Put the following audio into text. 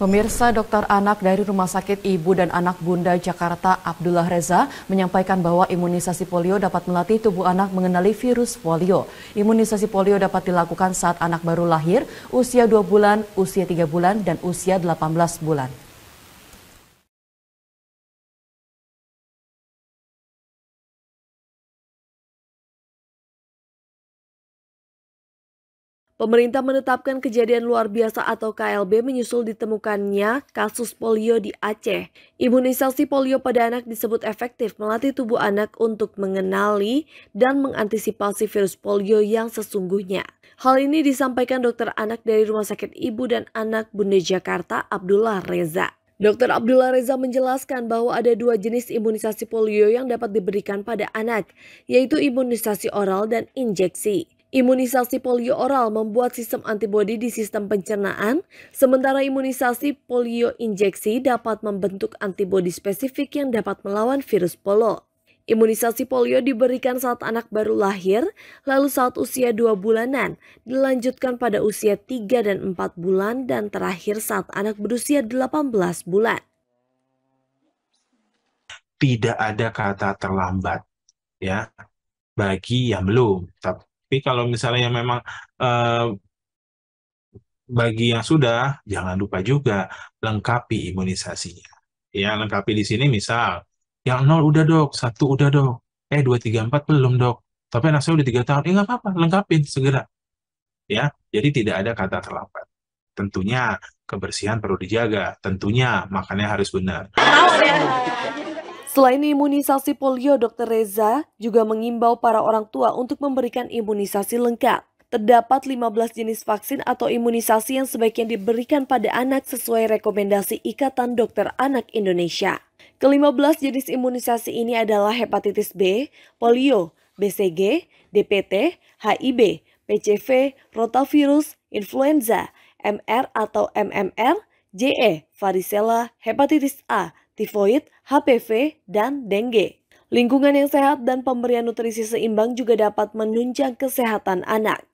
Pemirsa dokter anak dari Rumah Sakit Ibu dan Anak Bunda Jakarta Abdullah Reza menyampaikan bahwa imunisasi polio dapat melatih tubuh anak mengenali virus polio. Imunisasi polio dapat dilakukan saat anak baru lahir, usia 2 bulan, usia 3 bulan, dan usia 18 bulan. Pemerintah menetapkan kejadian luar biasa atau KLB menyusul ditemukannya kasus polio di Aceh. Imunisasi polio pada anak disebut efektif melatih tubuh anak untuk mengenali dan mengantisipasi virus polio yang sesungguhnya. Hal ini disampaikan dokter anak dari Rumah Sakit Ibu dan Anak Bunda Jakarta Abdullah Reza. Dokter Abdullah Reza menjelaskan bahwa ada dua jenis imunisasi polio yang dapat diberikan pada anak, yaitu imunisasi oral dan injeksi. Imunisasi polio oral membuat sistem antibodi di sistem pencernaan, sementara imunisasi polio injeksi dapat membentuk antibodi spesifik yang dapat melawan virus polio. Imunisasi polio diberikan saat anak baru lahir, lalu saat usia 2 bulanan, dilanjutkan pada usia 3 dan 4 bulan, dan terakhir saat anak berusia 18 bulan. Tidak ada kata terlambat, ya, bagi yang belum tapi kalau misalnya memang eh, bagi yang sudah jangan lupa juga lengkapi imunisasinya ya lengkapi di sini misal yang nol udah dok satu udah dok eh dua tiga empat belum dok tapi anak saya udah tiga tahun eh apa-apa lengkapin segera ya jadi tidak ada kata terlambat tentunya kebersihan perlu dijaga tentunya makannya harus benar oh, ya. Selain imunisasi polio, Dr. Reza juga mengimbau para orang tua untuk memberikan imunisasi lengkap. Terdapat 15 jenis vaksin atau imunisasi yang sebaiknya diberikan pada anak sesuai rekomendasi Ikatan Dokter Anak Indonesia. Kelima belas jenis imunisasi ini adalah hepatitis B, polio, BCG, DPT, HIB, PCV, rotavirus, influenza, MR atau MMR, JE, varisela, hepatitis A, tifoid, HPV, dan dengue. Lingkungan yang sehat dan pemberian nutrisi seimbang juga dapat menunjang kesehatan anak.